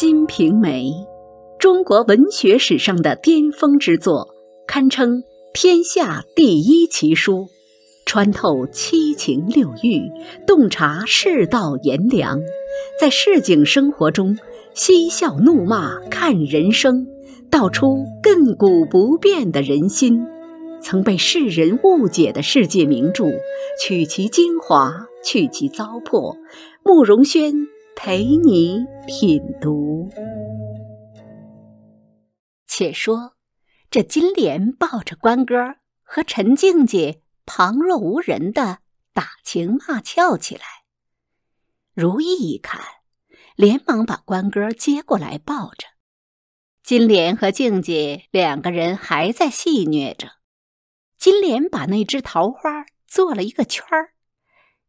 《金瓶梅》，中国文学史上的巅峰之作，堪称天下第一奇书。穿透七情六欲，洞察世道炎凉，在市井生活中嬉笑怒骂看人生，道出亘古不变的人心。曾被世人误解的世界名著，取其精华，去其糟粕。慕容轩。陪你品读。且说，这金莲抱着关哥和陈静姐旁若无人的打情骂俏起来。如意一看，连忙把关哥接过来抱着。金莲和静姐两个人还在戏谑着。金莲把那只桃花做了一个圈儿，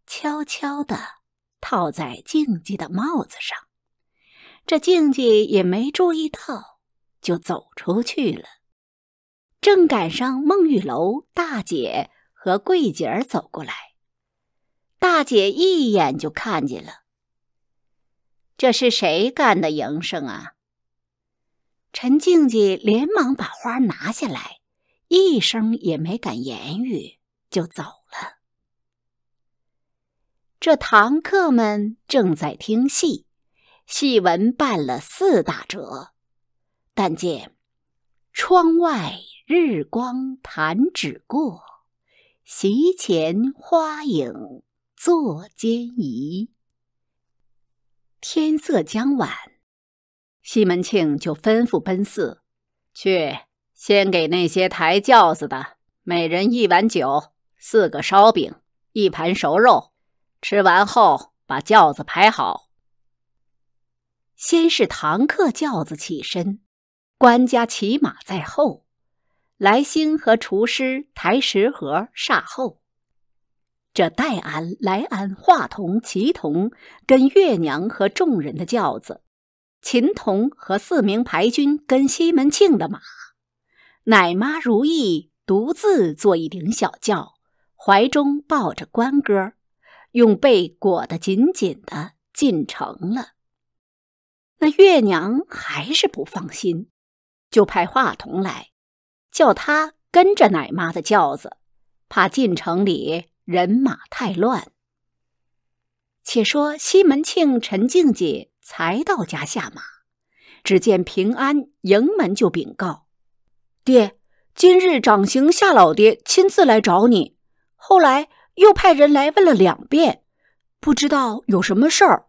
悄悄的。套在静静的帽子上，这静静也没注意到，就走出去了。正赶上孟玉楼大姐和桂姐儿走过来，大姐一眼就看见了，这是谁干的营生啊？陈静静连忙把花拿下来，一声也没敢言语，就走。这堂客们正在听戏，戏文办了四大折。但见窗外日光弹指过，席前花影坐间移。天色将晚，西门庆就吩咐奔四去，先给那些抬轿子的每人一碗酒、四个烧饼、一盘熟肉。吃完后，把轿子排好。先是堂客轿子起身，官家骑马在后，来兴和厨师抬食盒煞后。这戴安、来安华童、齐童，跟月娘和众人的轿子；秦童和四名排军跟西门庆的马。奶妈如意独自坐一顶小轿，怀中抱着官哥儿。用被裹得紧紧的进城了。那月娘还是不放心，就派话童来，叫他跟着奶妈的轿子，怕进城里人马太乱。且说西门庆、陈静姐才到家下马，只见平安迎门就禀告：“爹，今日掌刑夏老爹亲自来找你，后来。”又派人来问了两遍，不知道有什么事儿。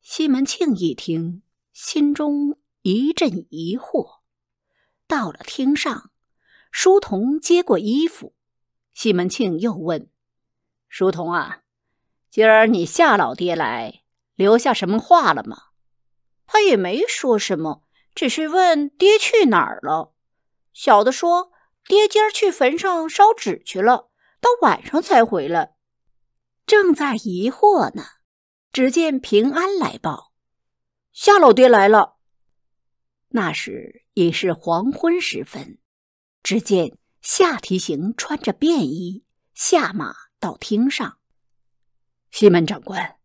西门庆一听，心中一阵疑惑。到了厅上，书童接过衣服，西门庆又问：“书童啊，今儿你夏老爹来，留下什么话了吗？”他也没说什么，只是问：“爹去哪儿了？”小的说：“爹今儿去坟上烧纸去了。”到晚上才回来，正在疑惑呢。只见平安来报：“夏老爹来了。”那时已是黄昏时分，只见夏提刑穿着便衣下马到厅上。西门长官，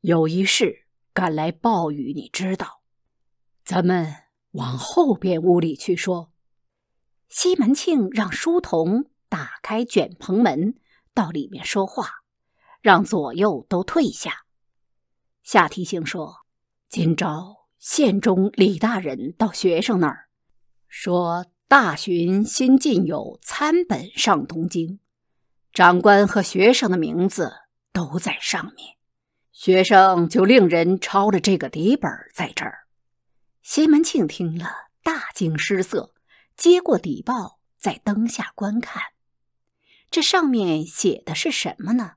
有一事赶来报与你知道？咱们往后边屋里去说。西门庆让书童。打开卷棚门，到里面说话，让左右都退下。夏提醒说：“今朝县中李大人到学生那儿，说大巡新进有参本上东京，长官和学生的名字都在上面。学生就令人抄了这个底本，在这儿。”西门庆听了，大惊失色，接过底报，在灯下观看。这上面写的是什么呢？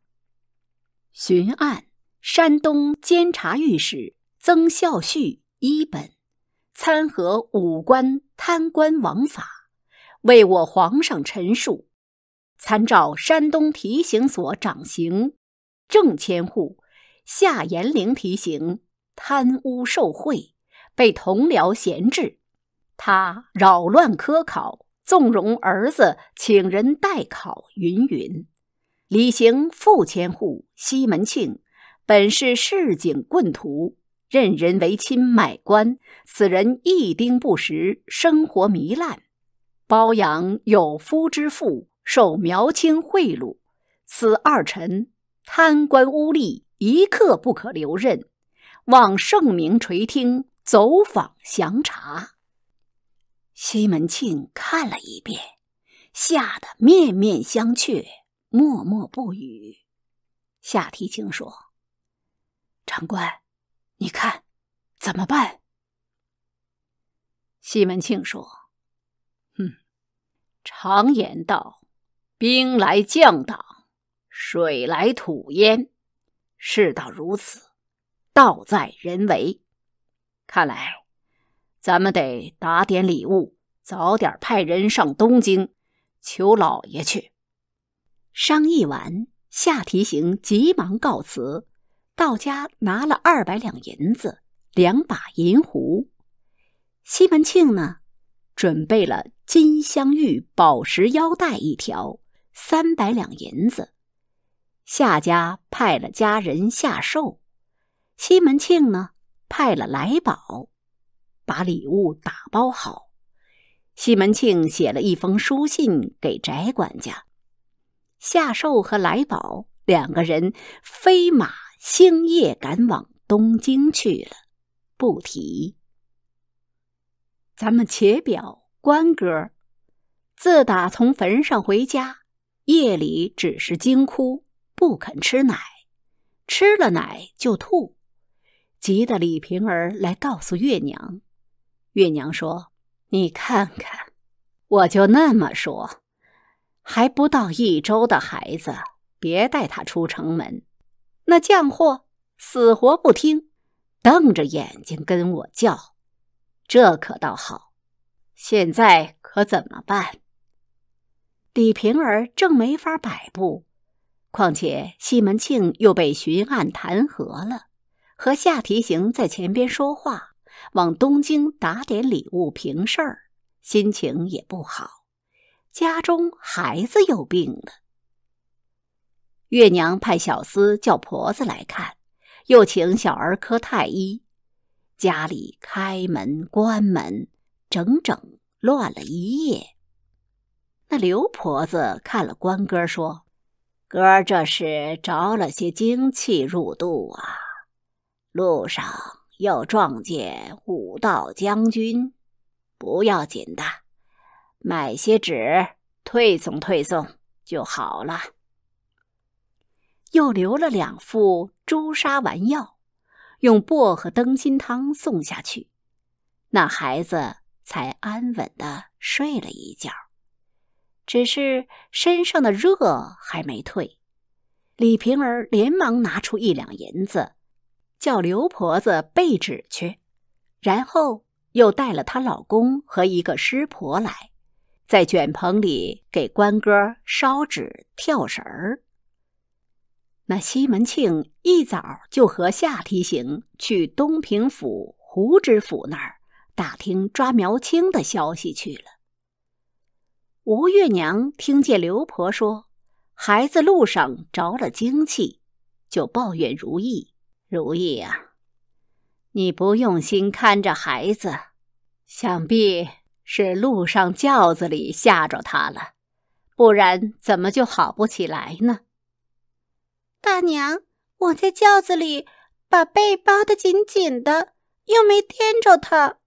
巡按山东监察御史曾孝绪一本参劾五官贪官枉法，为我皇上陈述。参照山东提刑所掌刑郑千户夏延龄提刑贪污受贿，被同僚闲置，他扰乱科考。纵容儿子请人代考，云云。李行复千户，西门庆本是市井棍徒，任人唯亲买官。此人一丁不食，生活糜烂，包养有夫之妇，受苗青贿赂。此二臣贪官污吏，一刻不可留任。望圣明垂听，走访详查。西门庆看了一遍，吓得面面相觑，默默不语。夏提琴说：“长官，你看怎么办？”西门庆说：“哼，常言道，兵来将挡，水来土掩。事到如此，道在人为。看来。”咱们得打点礼物，早点派人上东京，求老爷去商议完。夏提刑急忙告辞，到家拿了二百两银子，两把银壶。西门庆呢，准备了金镶玉宝石腰带一条，三百两银子。夏家派了家人下寿，西门庆呢派了来宝。把礼物打包好，西门庆写了一封书信给翟管家，夏寿和来宝两个人飞马星夜赶往东京去了。不提。咱们且表官哥，自打从坟上回家，夜里只是惊哭，不肯吃奶，吃了奶就吐，急得李瓶儿来告诉月娘。月娘说：“你看看，我就那么说，还不到一周的孩子，别带他出城门。那贱货死活不听，瞪着眼睛跟我叫。这可倒好，现在可怎么办？”李瓶儿正没法摆布，况且西门庆又被巡案弹劾了，和夏提刑在前边说话。往东京打点礼物平事儿，心情也不好。家中孩子又病了，月娘派小厮叫婆子来看，又请小儿科太医。家里开门关门，整整乱了一夜。那刘婆子看了关哥说：“哥这是着了些精气入肚啊，路上。”又撞见武道将军，不要紧的，买些纸，退送退送就好了。又留了两副朱砂丸药，用薄荷灯心汤送下去，那孩子才安稳的睡了一觉。只是身上的热还没退，李瓶儿连忙拿出一两银子。叫刘婆子备纸去，然后又带了她老公和一个师婆来，在卷棚里给关哥烧纸跳绳儿。那西门庆一早就和夏提刑去东平府胡知府那儿打听抓苗青的消息去了。吴月娘听见刘婆说孩子路上着了精气，就抱怨如意。如意啊，你不用心看着孩子，想必是路上轿子里吓着他了，不然怎么就好不起来呢？大娘，我在轿子里把被包得紧紧的，又没颠着他。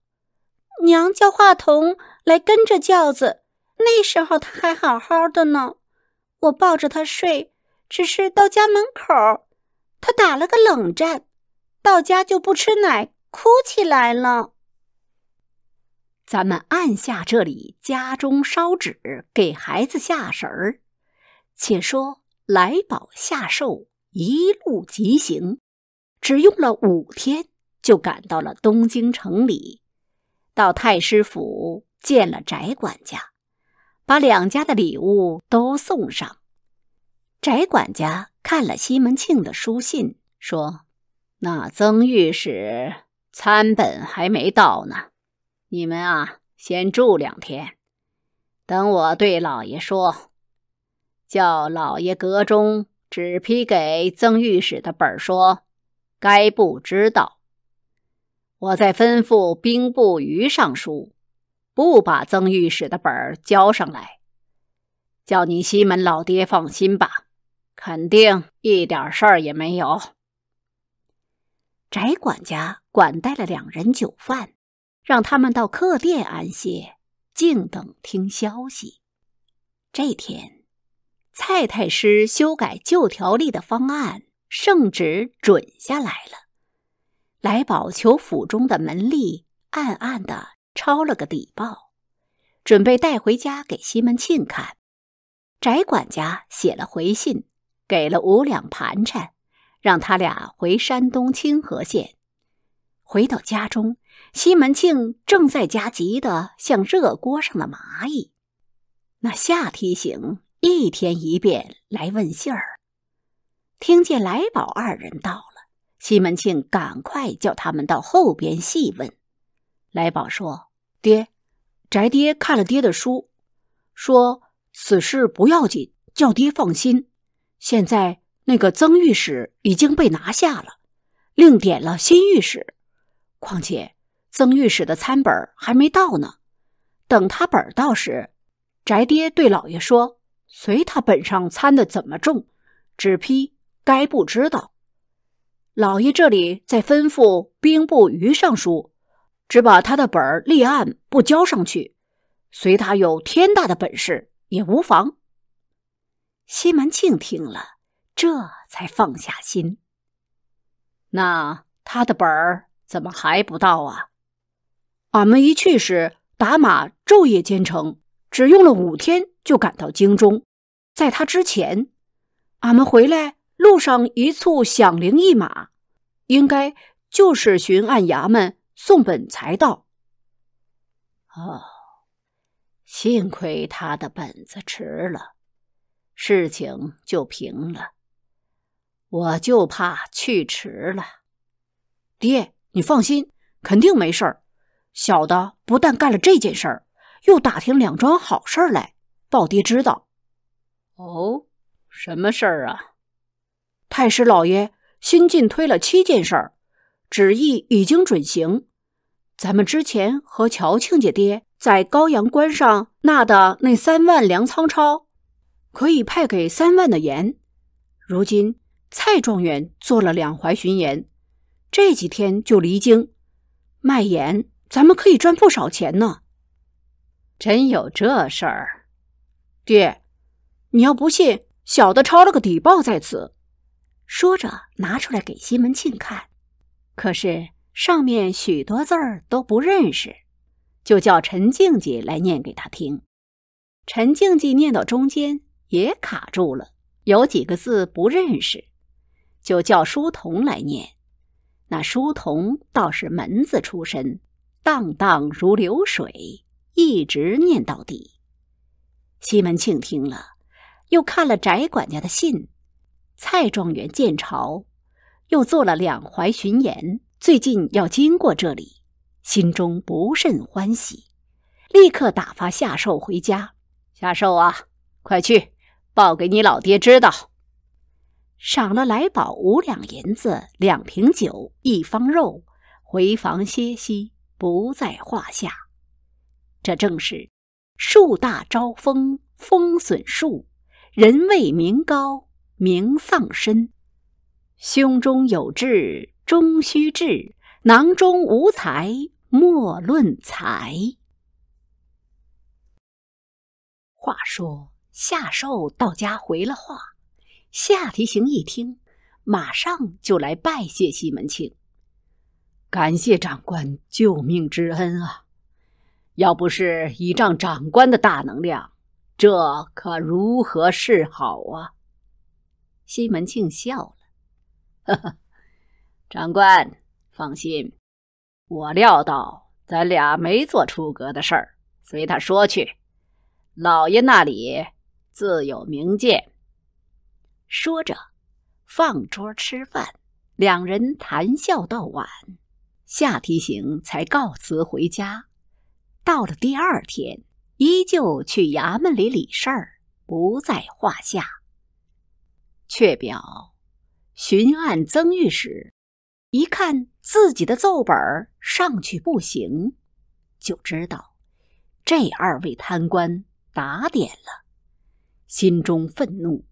娘叫话童来跟着轿子，那时候他还好好的呢。我抱着他睡，只是到家门口。他打了个冷战，到家就不吃奶，哭起来了。咱们按下这里，家中烧纸给孩子下神儿。且说来宝下寿，一路急行，只用了五天就赶到了东京城里。到太师府见了翟管家，把两家的礼物都送上。翟管家看了西门庆的书信，说：“那曾御史参本还没到呢，你们啊，先住两天。等我对老爷说，叫老爷阁中只批给曾御史的本，说该不知道。我再吩咐兵部于尚书，不把曾御史的本交上来，叫你西门老爹放心吧。”肯定一点事儿也没有。翟管家管带了两人酒饭，让他们到客店安歇，静等听消息。这天，蔡太师修改旧条例的方案，圣旨准下来了。来宝求府中的门吏暗暗的抄了个底报，准备带回家给西门庆看。翟管家写了回信。给了五两盘缠，让他俩回山东清河县。回到家中，西门庆正在家急得像热锅上的蚂蚁。那夏提醒一天一遍来问信儿，听见来宝二人到了，西门庆赶快叫他们到后边细问。来宝说：“爹，宅爹看了爹的书，说此事不要紧，叫爹放心。”现在那个曾御史已经被拿下了，另点了新御史。况且曾御史的参本还没到呢，等他本到时，翟爹对老爷说：“随他本上参的怎么重，只批该不知道。”老爷这里在吩咐兵部余尚书，只把他的本立案，不交上去，随他有天大的本事也无妨。西门庆听了，这才放下心。那他的本儿怎么还不到啊？俺们一去时打马昼夜兼程，只用了五天就赶到京中。在他之前，俺们回来路上一簇响铃一马，应该就是巡按衙门送本才到。哦，幸亏他的本子迟了。事情就平了，我就怕去迟了。爹，你放心，肯定没事儿。小的不但干了这件事儿，又打听两桩好事儿来，报爹知道。哦，什么事儿啊？太师老爷新进推了七件事，旨意已经准行。咱们之前和乔庆家爹在高阳关上纳的那三万粮仓钞。可以派给三万的盐，如今蔡状元做了两淮巡盐，这几天就离京卖盐，咱们可以赚不少钱呢。真有这事儿，爹，你要不信，小的抄了个底报在此，说着拿出来给西门庆看，可是上面许多字儿都不认识，就叫陈静静来念给他听。陈静静念到中间。也卡住了，有几个字不认识，就叫书童来念。那书童倒是门子出身，荡荡如流水，一直念到底。西门庆听了，又看了翟管家的信。蔡状元建朝，又做了两淮巡盐，最近要经过这里，心中不甚欢喜，立刻打发夏寿回家。夏寿啊，快去！报给你老爹知道，赏了来宝五两银子、两瓶酒、一方肉，回房歇息不在话下。这正是树大招风，风损树；人为名高，名丧身。胸中有志，终须志；囊中无财，莫论财。话说。夏寿到家回了话，夏提刑一听，马上就来拜谢西门庆，感谢长官救命之恩啊！要不是倚仗长官的大能量，这可如何是好啊？西门庆笑了，呵呵，长官放心，我料到咱俩没做出格的事儿，随他说去，老爷那里。自有明鉴。说着，放桌吃饭，两人谈笑到晚。夏提刑才告辞回家。到了第二天，依旧去衙门里理事儿，不在话下。却表巡案曾御史一看自己的奏本上去不行，就知道这二位贪官打点了。心中愤怒，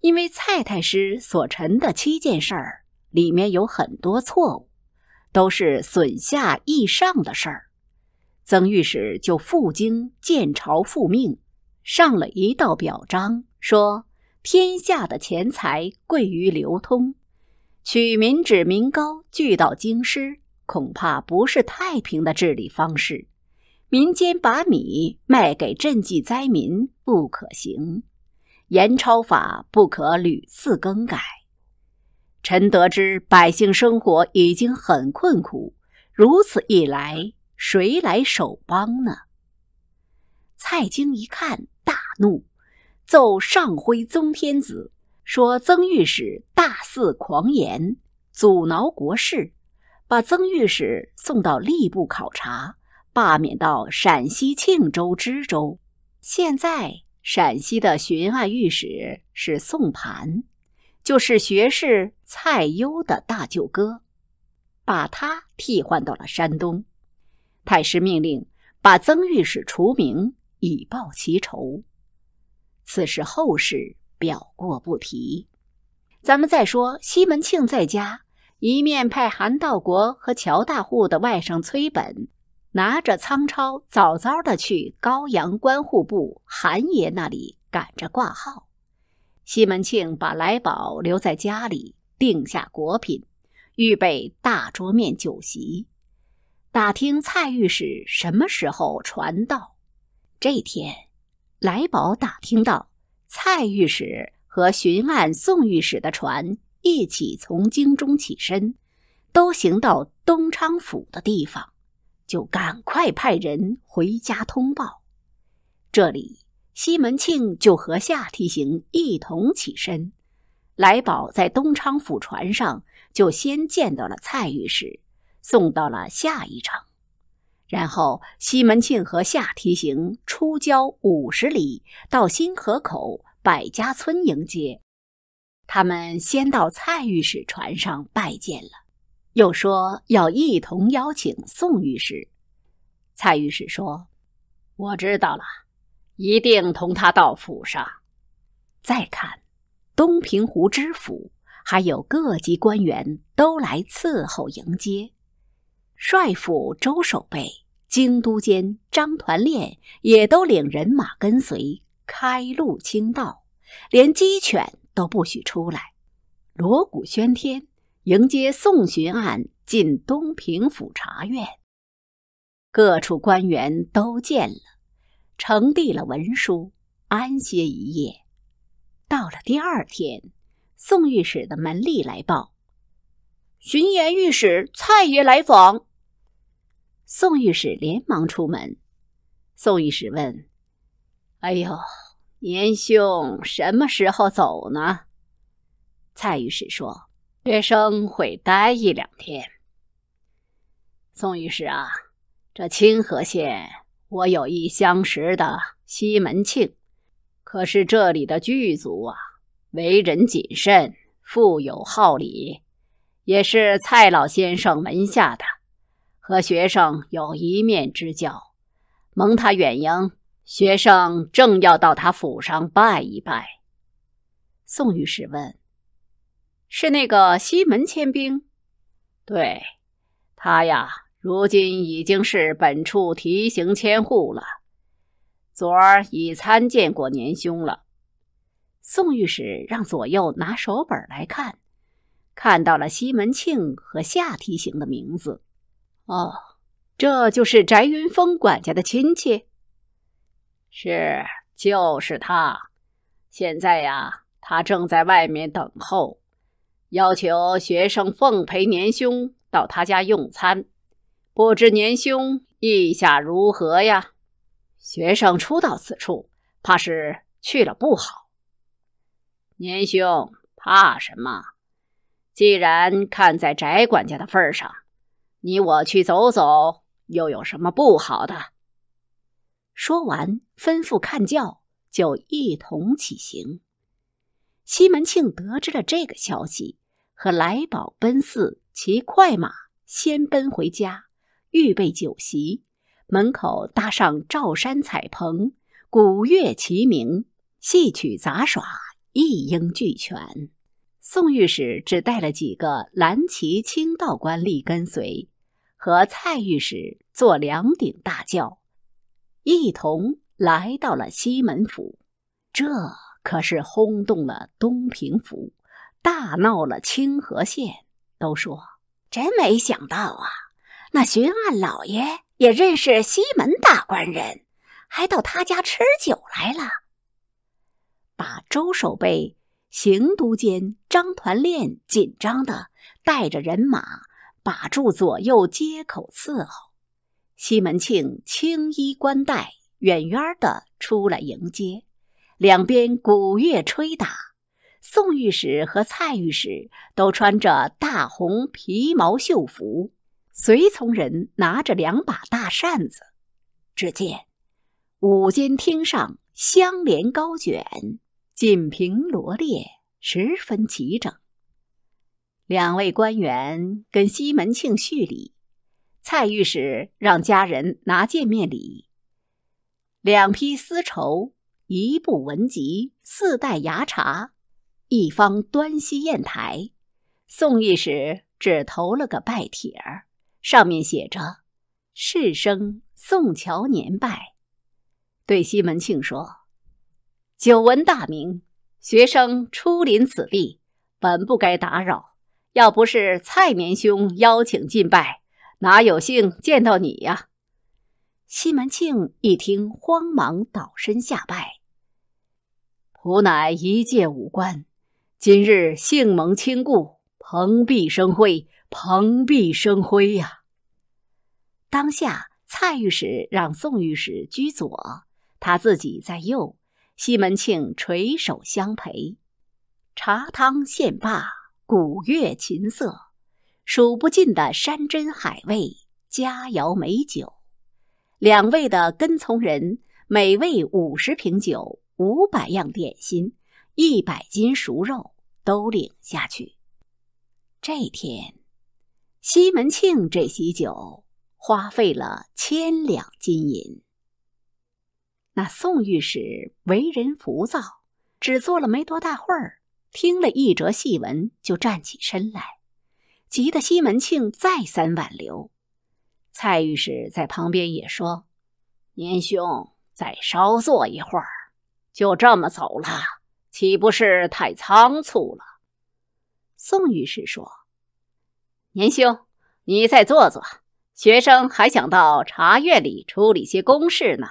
因为蔡太师所陈的七件事儿里面有很多错误，都是损下益上的事儿。曾御史就赴京见朝复命，上了一道表彰，说天下的钱财贵于流通，取民脂民膏聚到京师，恐怕不是太平的治理方式。民间把米卖给赈济灾民不可行，严钞法不可屡次更改。臣得知百姓生活已经很困苦，如此一来，谁来守邦呢？蔡京一看大怒，奏上徽宗天子说：“曾御史大肆狂言，阻挠国事，把曾御史送到吏部考察。”罢免到陕西庆州知州。现在陕西的巡按御史是宋盘，就是学士蔡攸的大舅哥，把他替换到了山东。太师命令把曾御史除名，以报其仇。此事后事表过不提。咱们再说西门庆在家一面派韩道国和乔大户的外甥崔本。拿着仓钞，早早的去高阳关户部韩爷那里赶着挂号。西门庆把来宝留在家里，定下果品，预备大桌面酒席，打听蔡御史什么时候传到。这天，来宝打听到蔡御史和巡按宋御史的船一起从京中起身，都行到东昌府的地方。就赶快派人回家通报。这里，西门庆就和夏提刑一同起身。来宝在东昌府船上就先见到了蔡御史，送到了下一城。然后，西门庆和夏提刑出郊五十里，到新河口百家村迎接。他们先到蔡御史船上拜见了。又说要一同邀请宋御史、蔡御史，说：“我知道了，一定同他到府上，再看东平湖知府，还有各级官员都来伺候迎接。帅府周守备、京都监张团练也都领人马跟随开路清道，连鸡犬都不许出来，锣鼓喧天。”迎接宋巡案进东平府察院，各处官员都见了，呈递了文书，安歇一夜。到了第二天，宋御史的门吏来报，巡盐御史蔡爷来访。宋御史连忙出门。宋御史问：“哎呦，年兄什么时候走呢？”蔡御史说。学生会待一两天。宋御史啊，这清河县我有一相识的西门庆，可是这里的巨族啊，为人谨慎，富有好礼，也是蔡老先生门下的，和学生有一面之交，蒙他远迎，学生正要到他府上拜一拜。宋御史问。是那个西门千兵，对，他呀，如今已经是本处提刑千户了。昨儿已参见过年兄了。宋御史让左右拿手本来看，看到了西门庆和夏提刑的名字。哦，这就是翟云峰管家的亲戚，是，就是他。现在呀，他正在外面等候。要求学生奉陪年兄到他家用餐，不知年兄意下如何呀？学生初到此处，怕是去了不好。年兄怕什么？既然看在翟管家的份上，你我去走走又有什么不好的？说完，吩咐看轿，就一同起行。西门庆得知了这个消息，和来宝奔寺，骑快马先奔回家，预备酒席，门口搭上照山彩棚，鼓乐齐鸣，戏曲杂耍一应俱全。宋御史只带了几个蓝旗清道官吏跟随，和蔡御史坐两顶大轿，一同来到了西门府。这。可是轰动了东平府，大闹了清河县，都说真没想到啊！那巡按老爷也认识西门大官人，还到他家吃酒来了。把周守备、刑都监张团练紧张的带着人马把住左右街口伺候。西门庆青衣冠带，远远的出来迎接。两边鼓乐吹打，宋御史和蔡御史都穿着大红皮毛绣服，随从人拿着两把大扇子。只见五间厅上香帘高卷，锦屏罗列，十分齐整。两位官员跟西门庆叙礼，蔡御史让家人拿见面礼，两匹丝绸。一部文集，四袋牙茶，一方端西砚台。宋义时只投了个拜帖儿，上面写着：“世生宋乔年拜。”对西门庆说：“久闻大名，学生初临此地，本不该打扰。要不是蔡棉兄邀请进拜，哪有幸见到你呀？”西门庆一听，慌忙倒身下拜。吾乃一介武官，今日幸蒙亲顾，蓬荜生辉，蓬荜生辉呀！当下，蔡御史让宋御史居左，他自己在右，西门庆垂手相陪。茶汤献罢，古乐琴瑟，数不尽的山珍海味、佳肴美酒，两位的跟从人，每位五十瓶酒。五百样点心，一百斤熟肉都领下去。这天，西门庆这喜酒花费了千两金银。那宋御史为人浮躁，只坐了没多大会儿，听了一折戏文就站起身来，急得西门庆再三挽留。蔡御史在旁边也说：“年兄，再稍坐一会儿。”就这么走了，岂不是太仓促了？宋御史说：“年兄，你再坐坐，学生还想到茶院里处理些公事呢。”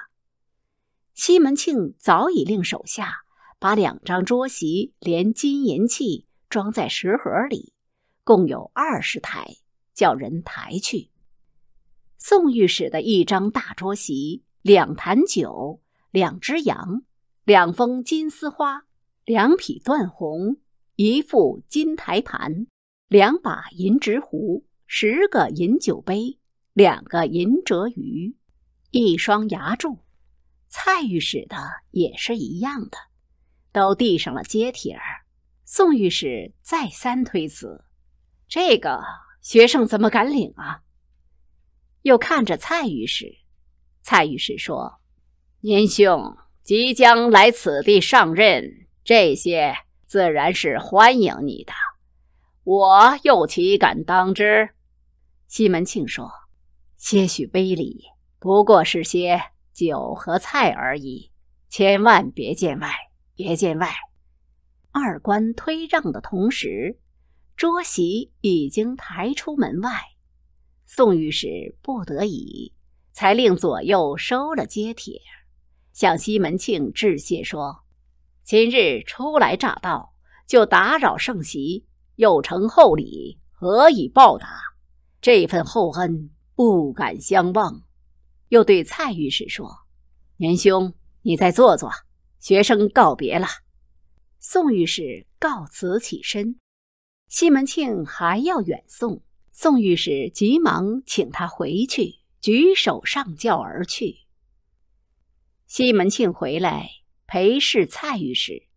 西门庆早已令手下把两张桌席连金银器装在食盒里，共有二十台，叫人抬去。宋御史的一张大桌席，两坛酒，两只羊。两封金丝花，两匹缎红，一副金台盘，两把银执壶，十个银酒杯，两个银折鱼，一双牙柱。蔡御史的也是一样的，都递上了接帖儿。宋御史再三推辞：“这个学生怎么敢领啊？”又看着蔡御史，蔡御史说：“年兄。”即将来此地上任，这些自然是欢迎你的。我又岂敢当之？西门庆说：“些许微礼，不过是些酒和菜而已，千万别见外，别见外。”二官推让的同时，桌席已经抬出门外。宋御史不得已，才令左右收了接帖。向西门庆致谢说：“今日初来乍到，就打扰圣席，又承厚礼，何以报答？这份厚恩，不敢相忘。”又对蔡御史说：“年兄，你再坐坐，学生告别了。”宋御史告辞起身，西门庆还要远送，宋御史急忙请他回去，举手上轿而去。西门庆回来，陪侍蔡御史。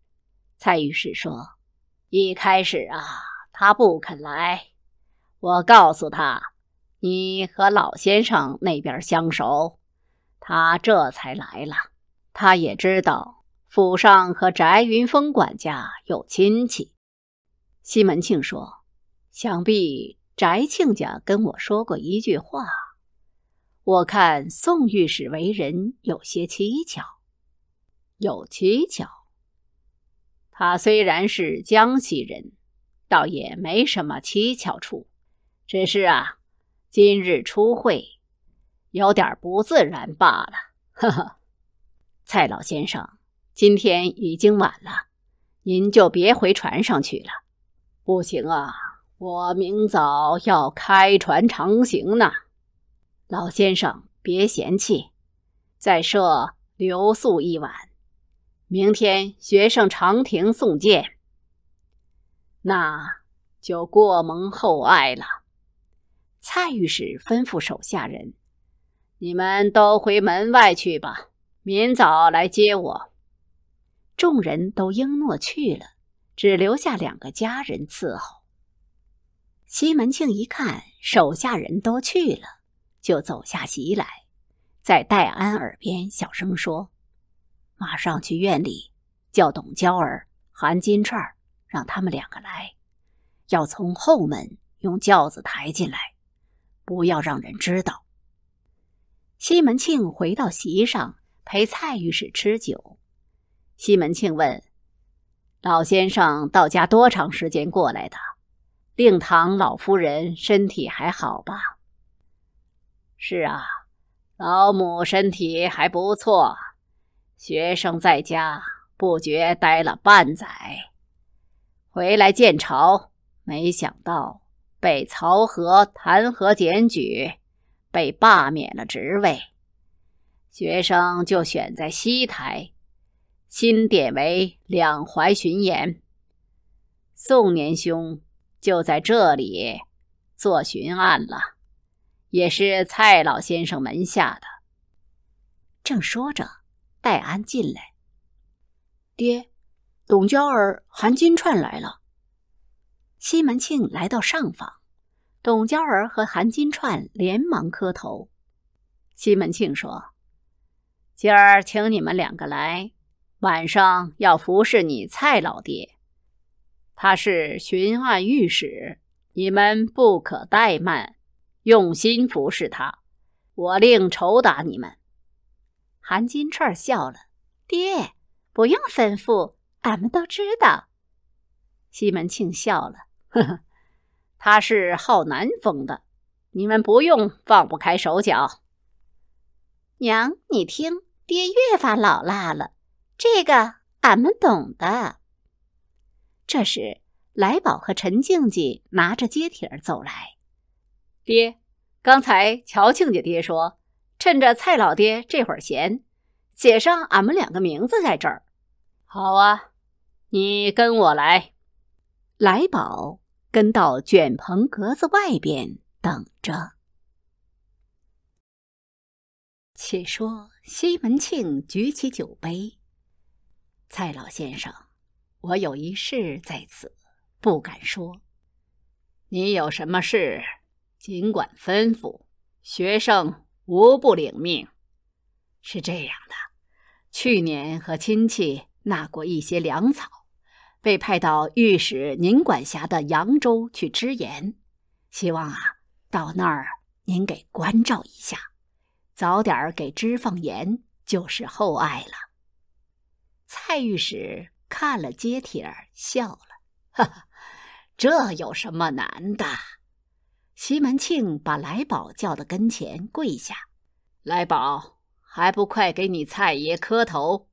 蔡御史说：“一开始啊，他不肯来。我告诉他，你和老先生那边相熟，他这才来了。他也知道府上和翟云峰管家有亲戚。”西门庆说：“想必翟庆家跟我说过一句话。”我看宋御史为人有些蹊跷，有蹊跷。他虽然是江西人，倒也没什么蹊跷处，只是啊，今日初会，有点不自然罢了。呵呵，蔡老先生，今天已经晚了，您就别回船上去了。不行啊，我明早要开船长行呢。老先生，别嫌弃，再设留宿一晚。明天学生长亭送见，那就过蒙厚爱了。蔡御史吩咐手下人：“你们都回门外去吧，明早来接我。”众人都应诺去了，只留下两个家人伺候。西门庆一看，手下人都去了。就走下席来，在戴安耳边小声说：“马上去院里叫董娇儿、韩金钏儿，让他们两个来，要从后门用轿子抬进来，不要让人知道。”西门庆回到席上陪蔡御史吃酒。西门庆问：“老先生到家多长时间过来的？令堂老夫人身体还好吧？”是啊，老母身体还不错。学生在家不觉待了半载，回来见朝，没想到被曹和弹劾检举，被罢免了职位。学生就选在西台，新点为两淮巡盐。宋年兄就在这里做巡案了。也是蔡老先生门下的。正说着，戴安进来。爹，董娇儿、韩金钏来了。西门庆来到上房，董娇儿和韩金钏连忙磕头。西门庆说：“今儿请你们两个来，晚上要服侍你蔡老爹。他是巡案御史，你们不可怠慢。”用心服侍他，我另酬答你们。韩金串笑了：“爹，不用吩咐，俺们都知道。”西门庆笑了：“呵呵，他是好南风的，你们不用放不开手脚。”娘，你听，爹越发老辣了，这个俺们懂的。这时，来宝和陈静静拿着街帖走来。爹，刚才乔庆家爹说，趁着蔡老爹这会儿闲，写上俺们两个名字在这儿。好啊，你跟我来，来宝跟到卷棚格子外边等着。且说西门庆举起酒杯，蔡老先生，我有一事在此不敢说，你有什么事？尽管吩咐，学生无不领命。是这样的，去年和亲戚纳过一些粮草，被派到御史您管辖的扬州去支盐，希望啊，到那儿您给关照一下，早点给支放盐，就是厚爱了。蔡御史看了接帖，笑了，哈哈，这有什么难的？西门庆把来宝叫到跟前，跪下。来宝，还不快给你蔡爷磕头！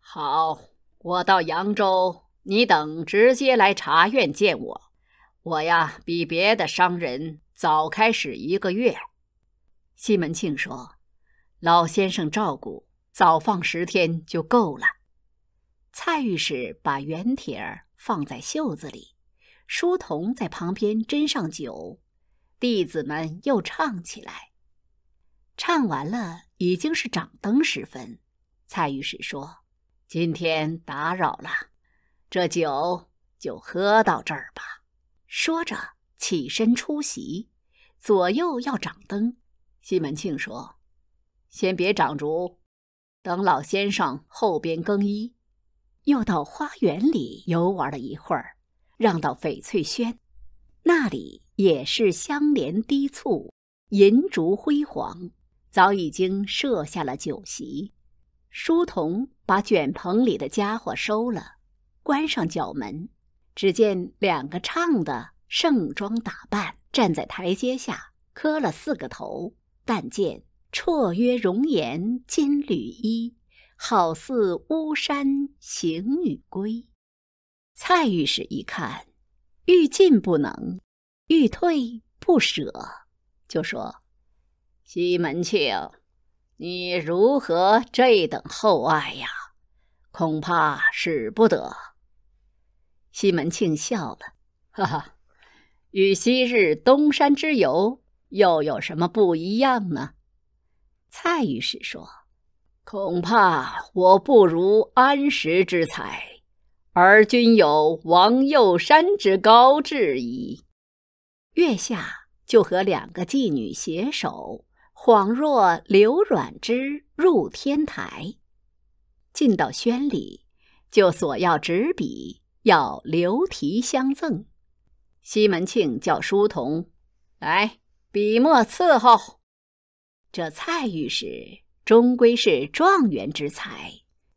好，我到扬州，你等直接来茶院见我。我呀，比别的商人早开始一个月。西门庆说：“老先生照顾，早放十天就够了。”蔡御史把原帖儿放在袖子里。书童在旁边斟上酒，弟子们又唱起来。唱完了，已经是掌灯时分。蔡御史说：“今天打扰了，这酒就喝到这儿吧。”说着起身出席，左右要掌灯。西门庆说：“先别掌烛，等老先生后边更衣。”又到花园里游玩了一会儿。让到翡翠轩，那里也是香莲低簇，银烛辉煌，早已经设下了酒席。书童把卷棚里的家伙收了，关上角门。只见两个唱的盛装打扮，站在台阶下磕了四个头。但见绰约容颜，金缕衣，好似巫山行雨归。蔡御史一看，欲进不能，欲退不舍，就说：“西门庆，你如何这等厚爱呀？恐怕使不得。”西门庆笑了：“哈哈，与昔日东山之游又有什么不一样呢？”蔡御史说：“恐怕我不如安石之才。”而君有王右山之高志矣。月下就和两个妓女携手，恍若刘软之入天台。进到轩里，就索要纸笔，要留题相赠。西门庆叫书童来，笔墨伺候。这蔡御史终归是状元之才，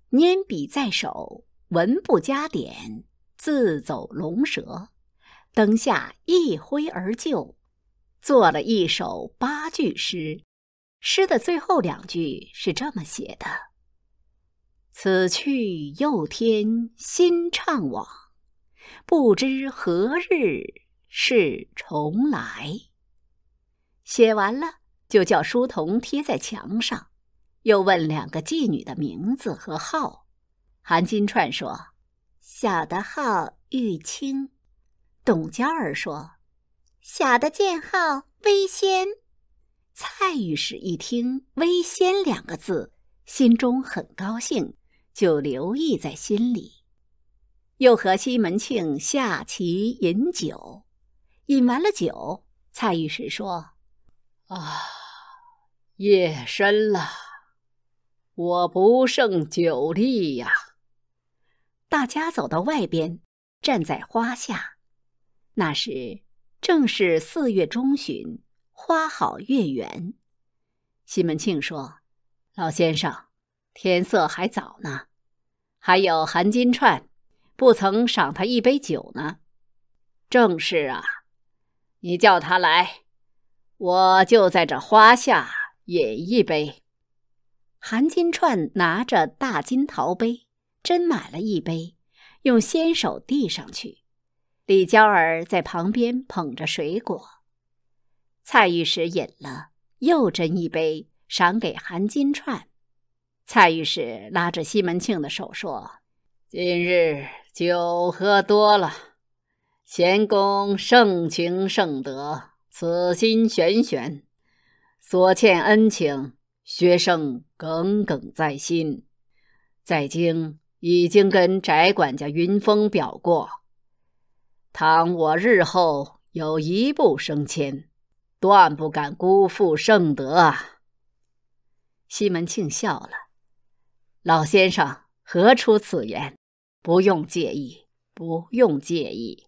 拈笔在手。文不加点，字走龙蛇，灯下一挥而就，做了一首八句诗。诗的最后两句是这么写的：“此去又添新怅惘，不知何日是重来。”写完了，就叫书童贴在墙上，又问两个妓女的名字和号。韩金串说：“小的号玉清。”董娇儿说：“小的剑号微仙。”蔡御史一听“微仙”两个字，心中很高兴，就留意在心里。又和西门庆下棋饮酒，饮完了酒，蔡御史说：“啊，夜深了，我不胜酒力呀。”大家走到外边，站在花下。那时正是四月中旬，花好月圆。西门庆说：“老先生，天色还早呢，还有韩金钏，不曾赏他一杯酒呢。”“正是啊，你叫他来，我就在这花下饮一杯。”韩金钏拿着大金陶杯。斟满了一杯，用纤手递上去。李娇儿在旁边捧着水果。蔡御史饮了，又斟一杯，赏给韩金钏。蔡御史拉着西门庆的手说：“今日酒喝多了，贤公盛情盛德，此心悬悬，所欠恩情，学生耿耿在心，在京。”已经跟翟管家云峰表过，倘我日后有一步升迁，断不敢辜负盛德。西门庆笑了：“老先生何出此言？不用介意，不用介意。”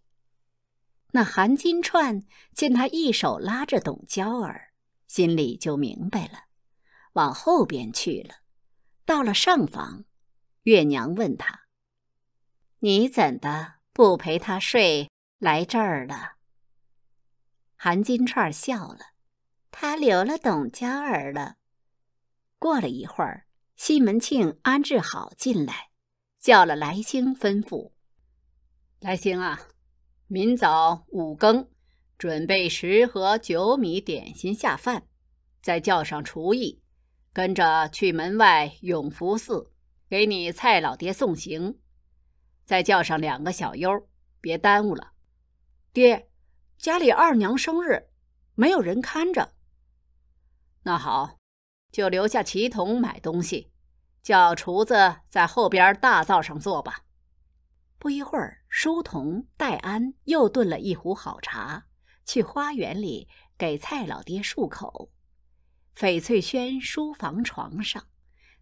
那韩金钏见他一手拉着董娇儿，心里就明白了，往后边去了，到了上房。月娘问他：“你怎的不陪他睡来这儿了？”韩金串笑了：“他留了董娇儿了。”过了一会儿，西门庆安置好进来，叫了来兴吩咐：“来兴啊，明早五更准备十盒、酒米、点心下饭，再叫上厨艺。”跟着去门外永福寺。”给你蔡老爹送行，再叫上两个小优，别耽误了。爹，家里二娘生日，没有人看着。那好，就留下齐同买东西，叫厨子在后边大灶上做吧。不一会儿，书童戴安又炖了一壶好茶，去花园里给蔡老爹漱口。翡翠轩书房床上。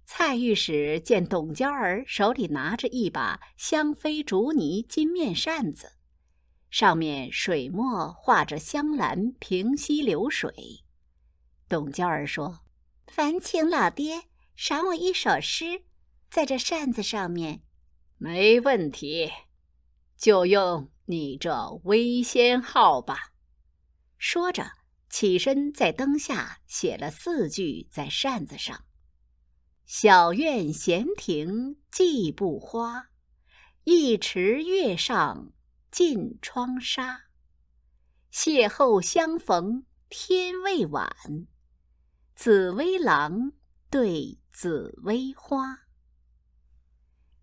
蔡御史见董娇儿手里拿着一把香妃竹泥金面扇子，上面水墨画着香兰平溪流水。董娇儿说：“烦请老爹赏我一首诗，在这扇子上面。”“没问题，就用你这微仙号吧。”说着，起身在灯下写了四句在扇子上。小院闲庭寄步花，一池月上浸窗纱。邂逅相逢天未晚，紫薇郎对紫薇花。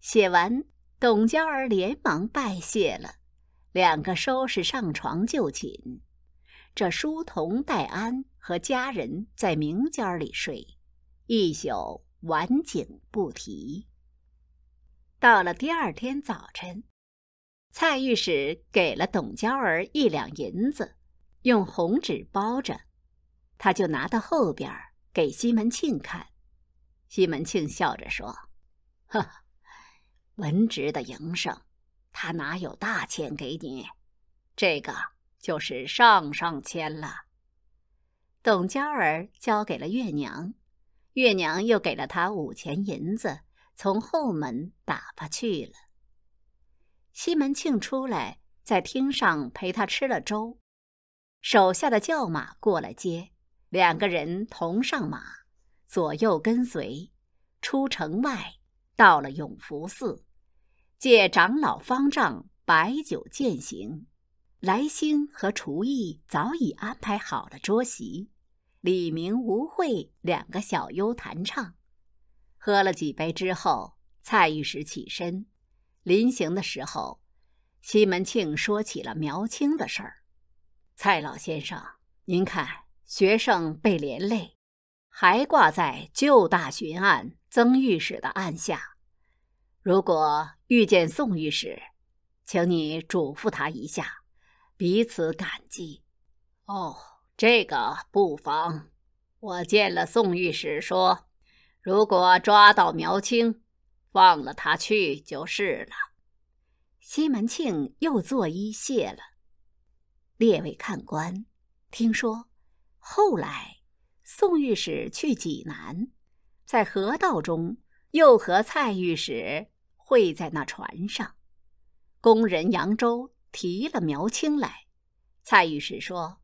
写完，董娇儿连忙拜谢了，两个收拾上床就寝。这书童戴安和家人在明间里睡一宿。晚景不提。到了第二天早晨，蔡御史给了董娇儿一两银子，用红纸包着，他就拿到后边给西门庆看。西门庆笑着说：“呵，文职的营生，他哪有大钱给你？这个就是上上签了。”董娇儿交给了月娘。月娘又给了他五钱银子，从后门打发去了。西门庆出来，在厅上陪他吃了粥，手下的轿马过了街，两个人同上马，左右跟随，出城外，到了永福寺，借长老方丈摆酒饯行。来兴和厨艺早已安排好了桌席。李明、吴慧两个小优弹唱，喝了几杯之后，蔡御史起身。临行的时候，西门庆说起了苗青的事儿：“蔡老先生，您看，学生被连累，还挂在旧大巡案曾御史的案下。如果遇见宋御史，请你嘱咐他一下，彼此感激。”哦。这个不妨，我见了宋御史说，如果抓到苗青，放了他去就是了。西门庆又作揖谢了。列位看官，听说后来宋御史去济南，在河道中又和蔡御史会在那船上，工人扬州提了苗青来，蔡御史说。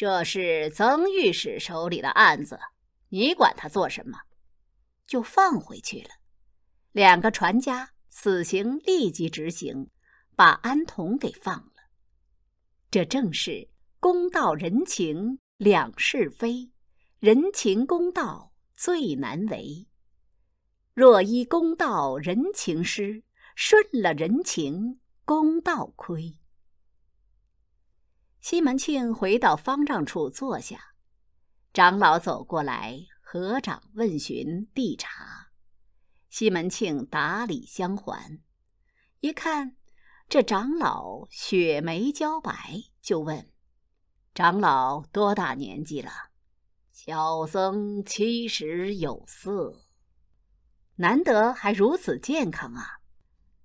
这是曾御史手里的案子，你管他做什么，就放回去了。两个船家死刑立即执行，把安童给放了。这正是公道人情两是非，人情公道最难为。若依公道人情失，顺了人情公道亏。西门庆回到方丈处坐下，长老走过来合掌问询递茶。西门庆打礼相还，一看这长老雪眉交白，就问：“长老多大年纪了？”“小僧七十有四，难得还如此健康啊，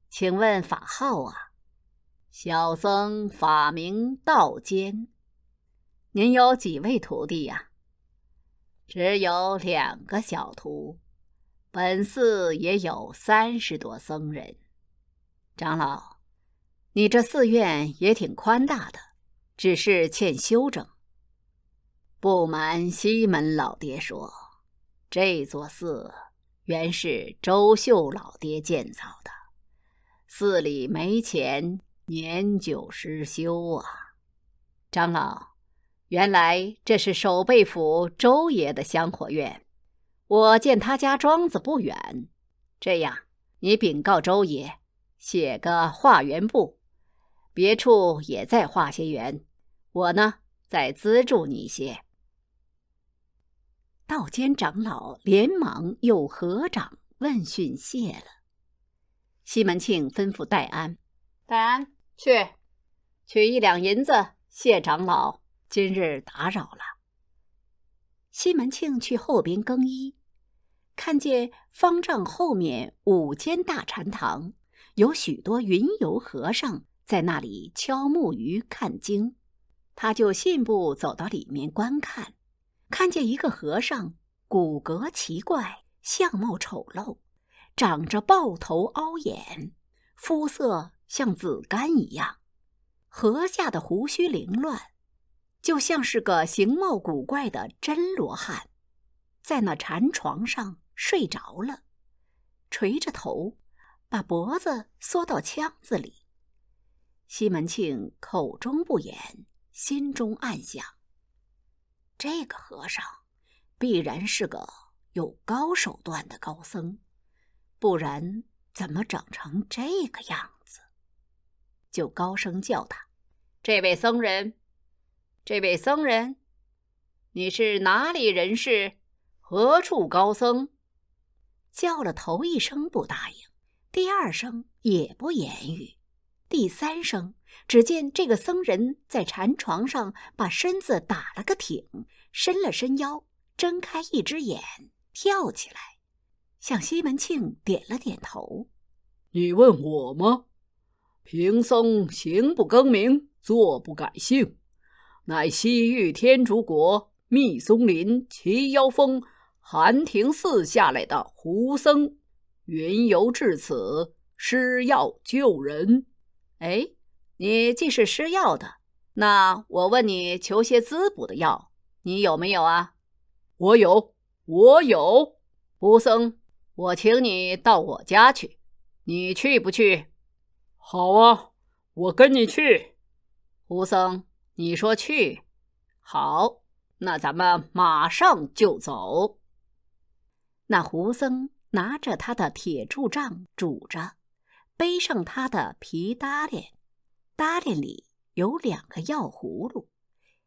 请问法号啊？”小僧法名道坚，您有几位徒弟呀？只有两个小徒，本寺也有三十多僧人。长老，你这寺院也挺宽大的，只是欠修整。不瞒西门老爹说，这座寺原是周秀老爹建造的，寺里没钱。年久失修啊，长老，原来这是守备府周爷的香火院，我见他家庄子不远，这样你禀告周爷，写个化缘簿，别处也再化些缘，我呢再资助你些。道监长老连忙又合掌问讯谢了。西门庆吩咐戴安，戴安。去，取一两银子。谢长老，今日打扰了。西门庆去后边更衣，看见方丈后面五间大禅堂，有许多云游和尚在那里敲木鱼、看经，他就信步走到里面观看，看见一个和尚骨骼奇怪，相貌丑陋，长着豹头凹眼，肤色。像紫杆一样，颌下的胡须凌乱，就像是个形貌古怪的真罗汉，在那禅床上睡着了，垂着头，把脖子缩到腔子里。西门庆口中不言，心中暗想：这个和尚，必然是个有高手段的高僧，不然怎么长成这个样？就高声叫他：“这位僧人，这位僧人，你是哪里人士？何处高僧？”叫了头一声不答应，第二声也不言语，第三声，只见这个僧人在禅床上把身子打了个挺，伸了伸腰，睁开一只眼，跳起来，向西门庆点了点头：“你问我吗？”贫僧行不更名，坐不改姓，乃西域天竺国密松林齐妖峰寒亭寺下来的胡僧，云游至此，施药救人。哎，你既是施药的，那我问你，求些滋补的药，你有没有啊？我有，我有。胡僧，我请你到我家去，你去不去？好啊，我跟你去。胡僧，你说去，好，那咱们马上就走。那胡僧拿着他的铁柱杖拄着，背上他的皮搭链，搭链里有两个药葫芦，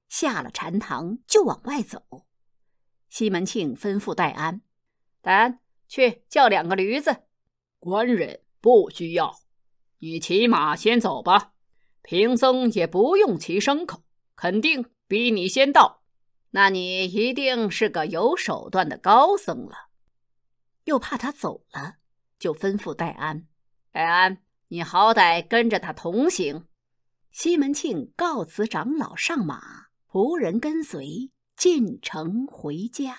下了禅堂就往外走。西门庆吩咐戴安：“戴安，去叫两个驴子。”官人不需要。你骑马先走吧，贫僧也不用骑牲口，肯定比你先到。那你一定是个有手段的高僧了。又怕他走了，就吩咐戴安：“戴安，你好歹跟着他同行。”西门庆告辞长老，上马，仆人跟随进城回家。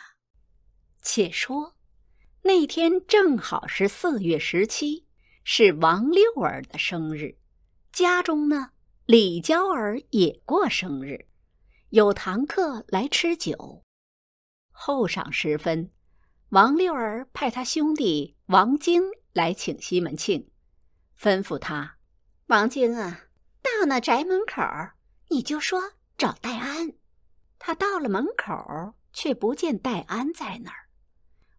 且说，那天正好是四月十七。是王六儿的生日，家中呢，李娇儿也过生日，有堂客来吃酒。后晌时分，王六儿派他兄弟王晶来请西门庆，吩咐他：“王晶啊，到那宅门口，你就说找戴安。他到了门口，却不见戴安在那儿，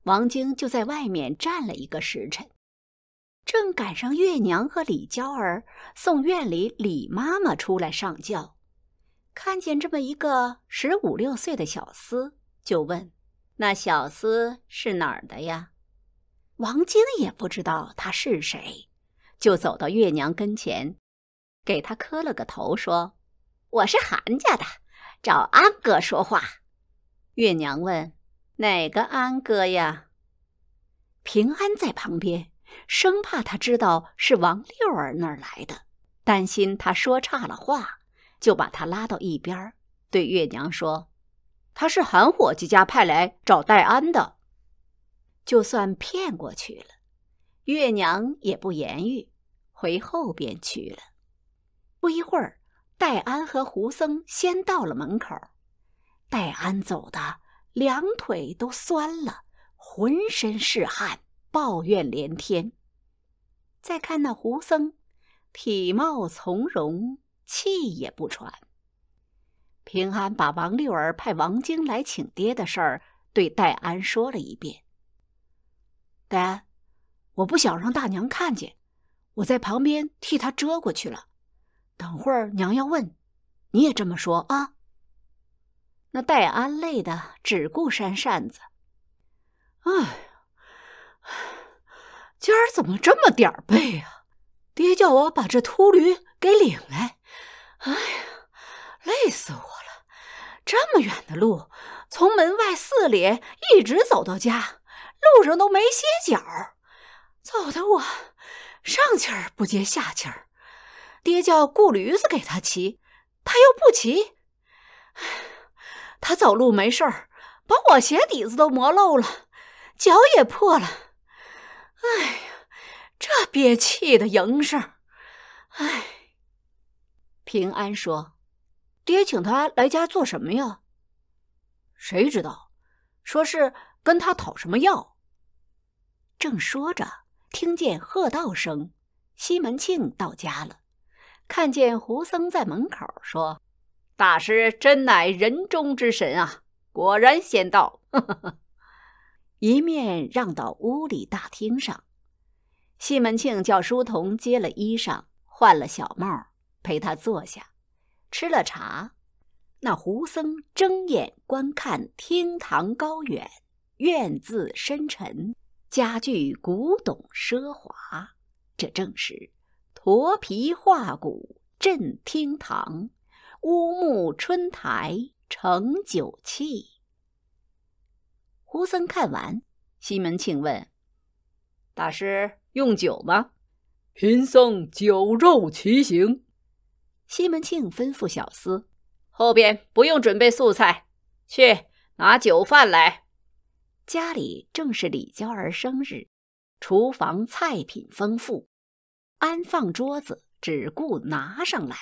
王晶就在外面站了一个时辰。”正赶上月娘和李娇儿送院里李妈妈出来上轿，看见这么一个十五六岁的小厮，就问：“那小厮是哪儿的呀？”王晶也不知道他是谁，就走到月娘跟前，给他磕了个头，说：“我是韩家的，找安哥说话。”月娘问：“哪个安哥呀？”平安在旁边。生怕他知道是王六儿那儿来的，担心他说差了话，就把他拉到一边，对月娘说：“他是韩伙计家派来找戴安的。”就算骗过去了，月娘也不言语，回后边去了。不一会儿，戴安和胡僧先到了门口。戴安走的两腿都酸了，浑身是汗。抱怨连天。再看那胡僧，体貌从容，气也不喘。平安把王六儿派王晶来请爹的事儿对戴安说了一遍。戴安，我不想让大娘看见，我在旁边替他遮过去了。等会儿娘要问，你也这么说啊。那戴安累的只顾扇扇子，唉。今儿怎么这么点儿背啊？爹叫我把这秃驴给领来。哎呀，累死我了！这么远的路，从门外四里一直走到家，路上都没歇脚，走的我上气儿不接下气儿。爹叫雇驴子给他骑，他又不骑。他走路没事儿，把我鞋底子都磨漏了，脚也破了。哎呀，这憋气的营生，哎。平安说：“爹请他来家做什么呀？”谁知道，说是跟他讨什么药。正说着，听见喝道声，西门庆到家了，看见胡僧在门口，说：“大师真乃人中之神啊，果然呵呵” 一面让到屋里大厅上，西门庆叫书童接了衣裳，换了小帽，陪他坐下，吃了茶。那胡僧睁眼观看厅堂高远，院字深沉，家具古董奢华。这正是驼皮画骨镇厅堂，乌木春台盛酒器。胡僧看完，西门庆问：“大师用酒吗？”“贫僧酒肉齐行。”西门庆吩咐小厮：“后边不用准备素菜，去拿酒饭来。”家里正是李娇儿生日，厨房菜品丰富，安放桌子只顾拿上来，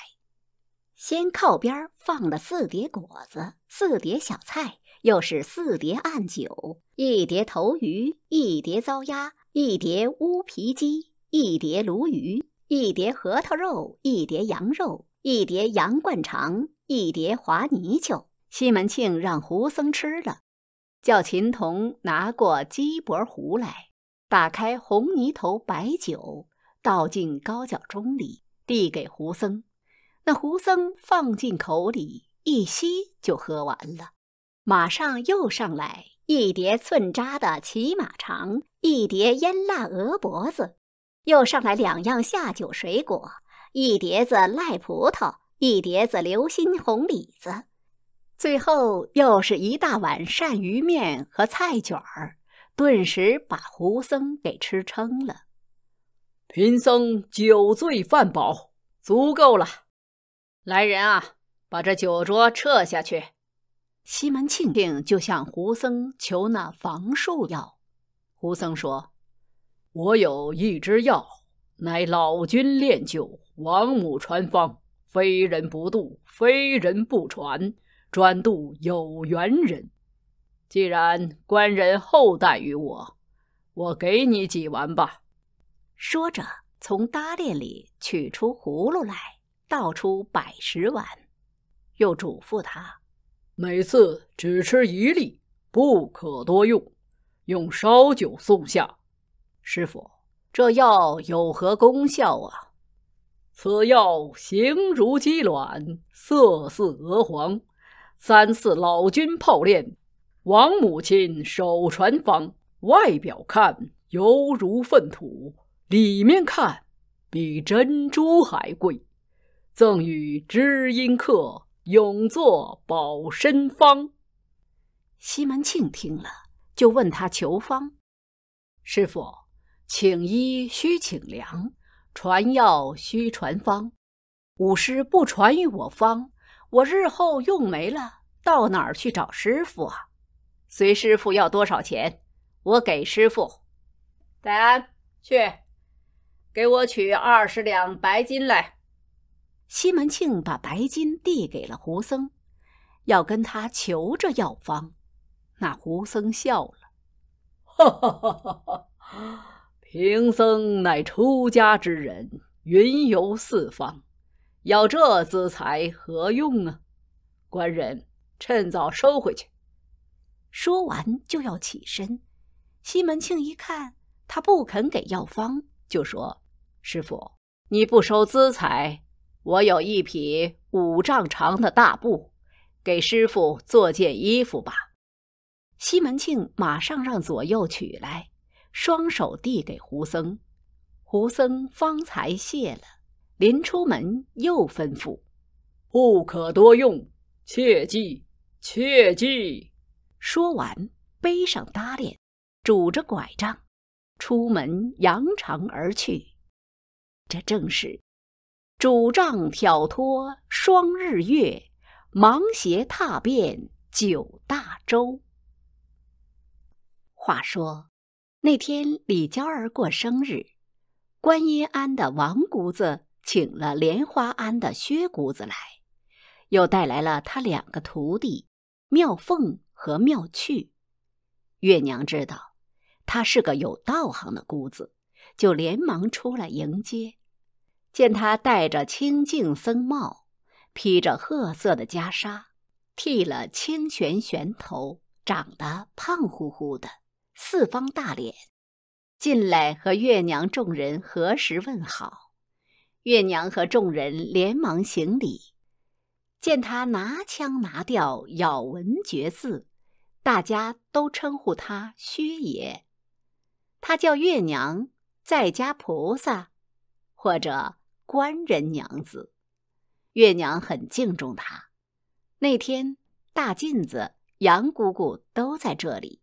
先靠边放了四碟果子，四碟小菜。又是四碟暗酒：一碟头鱼，一碟糟鸭，一碟乌皮鸡，一碟鲈鱼，一碟核桃肉，一碟羊肉，一碟羊灌肠，一碟滑泥鳅。西门庆让胡僧吃了，叫秦童拿过鸡脖壶来，打开红泥头白酒，倒进高脚盅里，递给胡僧。那胡僧放进口里一吸，就喝完了。马上又上来一碟寸扎的骑马肠，一碟腌腊鹅脖子，又上来两样下酒水果，一碟子赖葡萄，一碟子流心红李子，最后又是一大碗鳝鱼面和菜卷儿，顿时把胡僧给吃撑了。贫僧酒醉饭饱，足够了。来人啊，把这酒桌撤下去。西门庆定就向胡僧求那防术药，胡僧说：“我有一支药，乃老君炼就，王母传方，非人不渡，非人不传，专渡有缘人。既然官人厚待于我，我给你几丸吧。”说着，从搭链里取出葫芦来，倒出百十丸，又嘱咐他。每次只吃一粒，不可多用，用烧酒送下。师傅，这药有何功效啊？此药形如鸡卵，色似鹅黄，三次老君泡炼，王母亲手传方。外表看犹如粪土，里面看比珍珠还贵，赠与知音客。永作保身方。西门庆听了，就问他求方。师傅，请医需请良，传药需传方。武师不传与我方，我日后用没了，到哪儿去找师傅啊？随师傅要多少钱，我给师傅。戴安，去，给我取二十两白金来。西门庆把白金递给了胡僧，要跟他求这药方。那胡僧笑了：“哈哈哈哈！贫僧乃出家之人，云游四方，要这资财何用啊？官人，趁早收回去。”说完就要起身。西门庆一看他不肯给药方，就说：“师傅，你不收资财。”我有一匹五丈长的大布，给师傅做件衣服吧。西门庆马上让左右取来，双手递给胡僧。胡僧方才谢了，临出门又吩咐：“不可多用，切记，切记。”说完，背上搭链，拄着拐杖，出门扬长而去。这正是。拄杖挑托双日月，芒鞋踏遍九大洲。话说那天李娇儿过生日，观音庵的王姑子请了莲花庵的薛姑子来，又带来了他两个徒弟妙凤和妙趣。月娘知道他是个有道行的姑子，就连忙出来迎接。见他戴着清净僧帽，披着褐色的袈裟，剃了清玄玄头，长得胖乎乎的四方大脸，进来和月娘众人何时问好？月娘和众人连忙行礼。见他拿腔拿调，咬文嚼字，大家都称呼他薛爷。他叫月娘在家菩萨，或者。官人娘子，月娘很敬重他。那天，大妗子、杨姑姑都在这里。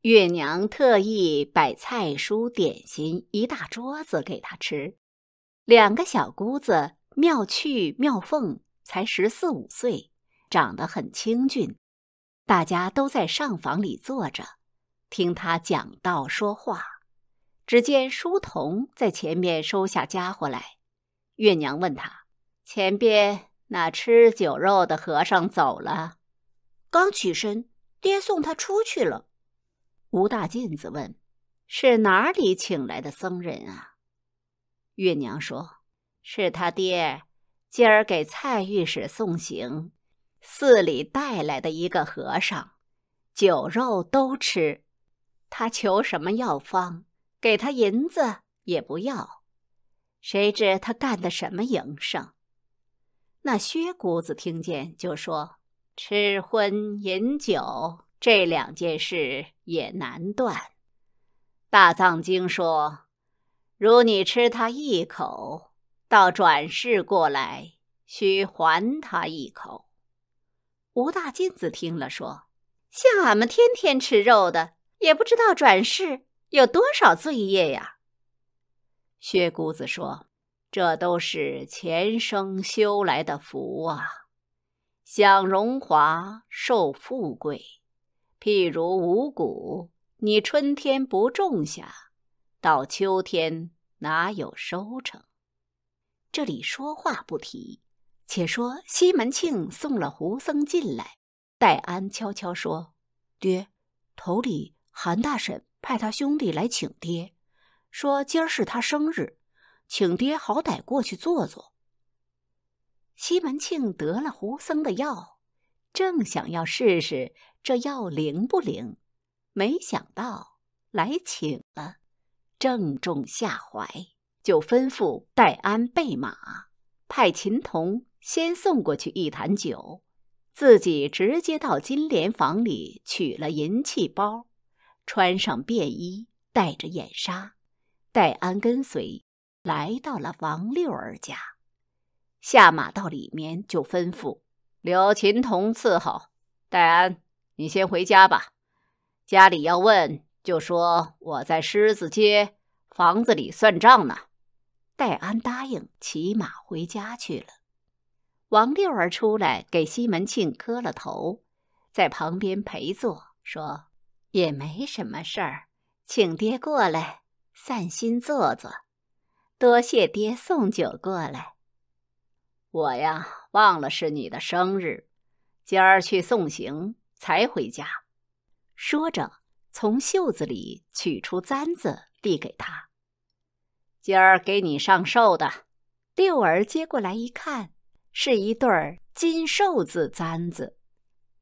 月娘特意摆菜、蔬、点心一大桌子给他吃。两个小姑子妙趣、妙凤才十四五岁，长得很清俊。大家都在上房里坐着，听他讲道说话。只见书童在前面收下家伙来。月娘问他：“前边那吃酒肉的和尚走了，刚起身，爹送他出去了。”吴大进子问：“是哪里请来的僧人啊？”月娘说：“是他爹，今儿给蔡御史送行，寺里带来的一个和尚，酒肉都吃。他求什么药方，给他银子也不要。”谁知他干的什么营生？那薛姑子听见就说：“吃荤饮酒这两件事也难断。大藏经说，如你吃他一口，到转世过来需还他一口。”吴大金子听了说：“像俺们天天吃肉的，也不知道转世有多少罪业呀。”薛姑子说：“这都是前生修来的福啊，享荣华，受富贵。譬如五谷，你春天不种下，到秋天哪有收成？”这里说话不提，且说西门庆送了胡僧进来，戴安悄悄说：“爹，头里韩大婶派他兄弟来请爹。”说：“今儿是他生日，请爹好歹过去坐坐。”西门庆得了胡僧的药，正想要试试这药灵不灵，没想到来请了，正中下怀，就吩咐戴安备马，派秦童先送过去一坛酒，自己直接到金莲房里取了银器包，穿上便衣，戴着眼纱。戴安跟随来到了王六儿家，下马到里面就吩咐：“柳琴童伺候，戴安，你先回家吧。家里要问就说我在狮子街房子里算账呢。”戴安答应，骑马回家去了。王六儿出来给西门庆磕了头，在旁边陪坐，说：“也没什么事儿，请爹过来。”散心坐坐，多谢爹送酒过来。我呀，忘了是你的生日，今儿去送行才回家。说着，从袖子里取出簪子递给他。今儿给你上寿的，六儿接过来一看，是一对儿金寿字簪子。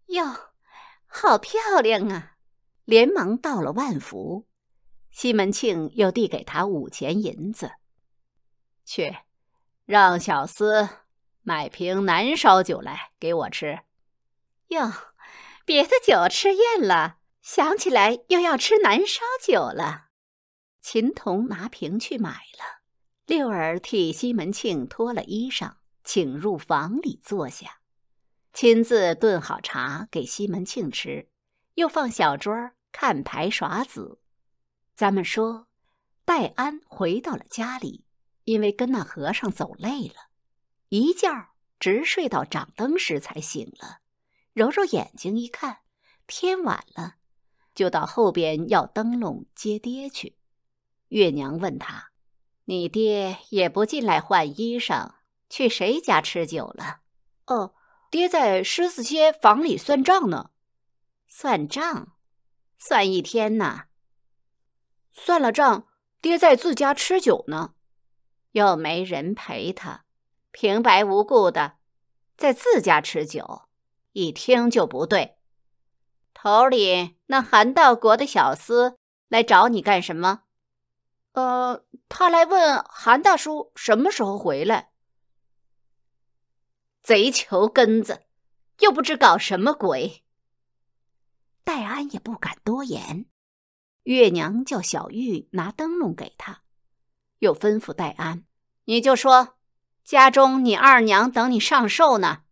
哟，好漂亮啊！连忙道了万福。西门庆又递给他五钱银子，去，让小厮买瓶南烧酒来给我吃。哟，别的酒吃厌了，想起来又要吃南烧酒了。秦童拿瓶去买了。六儿替西门庆脱了衣裳，请入房里坐下，亲自炖好茶给西门庆吃，又放小桌看牌耍子。咱们说，戴安回到了家里，因为跟那和尚走累了，一觉直睡到掌灯时才醒了。揉揉眼睛一看，天晚了，就到后边要灯笼接爹去。月娘问他：“你爹也不进来换衣裳，去谁家吃酒了？”“哦，爹在狮子街房里算账呢。”“算账？算一天呐？”算了账，爹在自家吃酒呢，又没人陪他，平白无故的在自家吃酒，一听就不对。头里那韩道国的小厮来找你干什么？呃，他来问韩大叔什么时候回来。贼球根子，又不知搞什么鬼。戴安也不敢多言。月娘叫小玉拿灯笼给他，又吩咐戴安：“你就说，家中你二娘等你上寿呢。”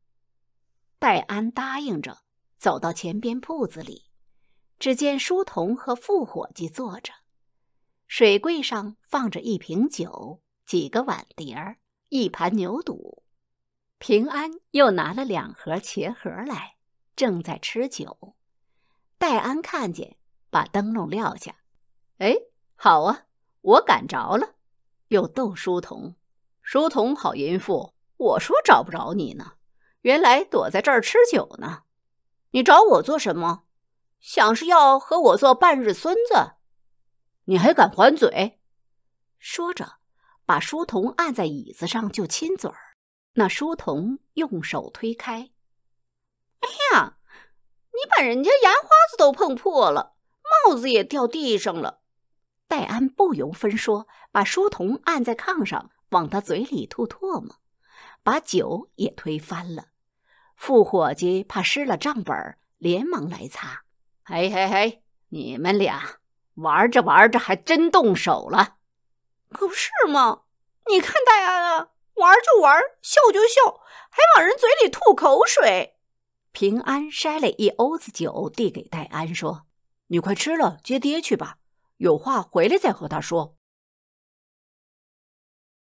戴安答应着，走到前边铺子里，只见书童和副伙计坐着，水柜上放着一瓶酒、几个碗碟儿、一盘牛肚。平安又拿了两盒茄盒来，正在吃酒。戴安看见。把灯笼撂下，哎，好啊，我赶着了。又逗书童，书童好淫妇，我说找不着你呢，原来躲在这儿吃酒呢。你找我做什么？想是要和我做半日孙子？你还敢还嘴？说着，把书童按在椅子上就亲嘴儿。那书童用手推开。哎呀，你把人家牙花子都碰破了。帽子也掉地上了，戴安不由分说，把书童按在炕上，往他嘴里吐唾沫，把酒也推翻了。副伙计怕湿了账本，连忙来擦。嘿嘿嘿，你们俩玩着玩着还真动手了，可不是吗？你看戴安啊，玩就玩，笑就笑，还往人嘴里吐口水。平安筛了一瓯子酒，递给戴安说。你快吃了，接爹去吧。有话回来再和他说。